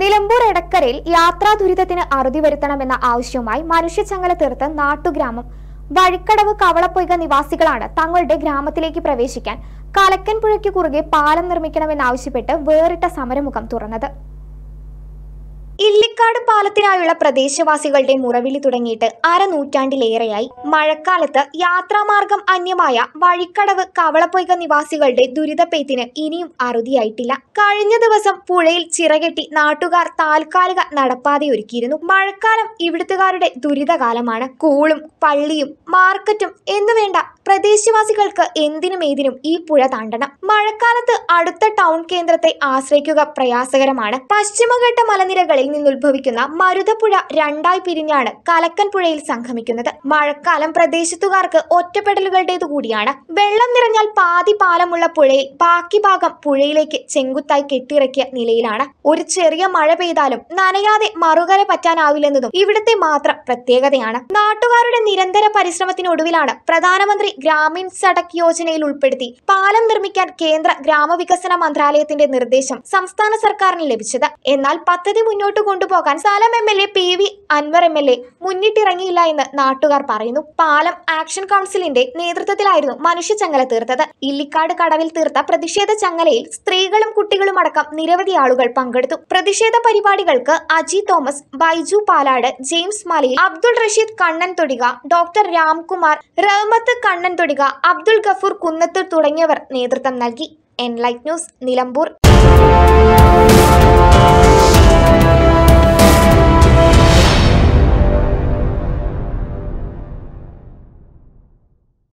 നിലമ്പൂർ എടക്കരയിൽ യാത്രാ ദുരിതത്തിന് അറുതി വരുത്തണമെന്ന ആവശ്യവുമായി മനുഷ്യച്ചങ്ങല തീർത്ത് നാട്ടുഗ്രാമം വഴിക്കടവ് കവളപ്പൊയ്ക നിവാസികളാണ് തങ്ങളുടെ ഗ്രാമത്തിലേക്ക് പ്രവേശിക്കാൻ കലക്കൻപുഴയ്ക്ക് കുറുകെ പാലം നിർമ്മിക്കണമെന്നാവശ്യപ്പെട്ട് വേറിട്ട സമരമുഖം തുറന്നത് ഇല്ലിക്കാട് പാലത്തിനായുള്ള പ്രദേശവാസികളുടെ മുറവിളി തുടങ്ങിയിട്ട് അരനൂറ്റാണ്ടിലേറെയായി മഴക്കാലത്ത് യാത്രാമാർഗം അന്യമായ വഴിക്കടവ് കവളപ്പൊയ്ക നിവാസികളുടെ ദുരിതപ്പേത്തിന് ഇനിയും അറുതിയായിട്ടില്ല കഴിഞ്ഞ ദിവസം പുഴയിൽ ചിറകെട്ടി നാട്ടുകാർ താൽക്കാലിക നടപ്പാതയൊരുക്കിയിരുന്നു മഴക്കാലം ഇവിടുത്തുകാരുടെ ദുരിതകാലമാണ് കൂളും പള്ളിയും മാർക്കറ്റും എന്നുവേണ്ട പ്രദേശവാസികൾക്ക് എന്തിനും ഏതിനും ഈ പുഴ താണ്ടണം മഴക്കാലത്ത് അടുത്ത ടൗൺ കേന്ദ്രത്തെ ആശ്രയിക്കുക പ്രയാസകരമാണ് പശ്ചിമഘട്ട മലനിരകളിൽ നിന്നുദ്ഭവിക്കുന്ന മരുതപ്പുഴ രണ്ടായി പിരിഞ്ഞാണ് കലക്കൻ പുഴയിൽ സംഗമിക്കുന്നത് മഴക്കാലം പ്രദേശത്തുകാർക്ക് ഒറ്റപ്പെടലുകളുടേതു കൂടിയാണ് വെള്ളം നിറഞ്ഞാൽ പാതി പാലമുള്ള പുഴയിൽ ബാക്കി ഭാഗം പുഴയിലേക്ക് ചെങ്കുത്തായി കെട്ടിയിറക്കിയ നിലയിലാണ് ഒരു ചെറിയ മഴ പെയ്താലും നനയാതെ മറുകര പറ്റാനാവില്ലെന്നതും ഇവിടുത്തെ മാത്രം പ്രത്യേകതയാണ് നാട്ടുകാരുടെ നിരന്തര പരിശ്രമത്തിനൊടുവിലാണ് പ്രധാനമന്ത്രി ഗ്രാമീൺ സടക് യോജനയിൽ ഉൾപ്പെടുത്തി പാലം നിർമ്മിക്കാൻ കേന്ദ്ര ഗ്രാമവികസന മന്ത്രാലയത്തിന്റെ നിർദ്ദേശം സംസ്ഥാന സർക്കാരിന് ലഭിച്ചത് എന്നാൽ പദ്ധതി മുന്നോട്ട് കൊണ്ടുപോകാൻ സ്ഥലം M L A P V Anvar M L A മുന്നിട്ടിറങ്ങിയില്ല എന്ന് നാട്ടുകാർ പറയുന്നു പാലം ആക്ഷൻ കൗൺസിലിന്റെ നേതൃത്വത്തിലായിരുന്നു മനുഷ്യ ചങ്ങല തീർത്തത് ഇല്ലിക്കാട് കടവിൽ തീർത്ത പ്രതിഷേധ ചങ്ങലയിൽ സ്ത്രീകളും കുട്ടികളും അടക്കം നിരവധി ആളുകൾ പങ്കെടുത്തു പ്രതിഷേധ പരിപാടികൾക്ക് അജി തോമസ് ബൈജു പാലാട് ജെയിംസ് മലയിൽ അബ്ദുൾ റഷീദ് കണ്ണൻ തൊടിക ഡോക്ടർ രാംകുമാർ റഹ്മത്ത് കണ്ണൻ തൊടിക അബ്ദുൾ ഗഫൂർ കുന്നത്ത് തുടങ്ങിയവർ നേതൃത്വം നൽകി എൻ ലൈറ്റ് ന്യൂസ് നിലമ്പൂർ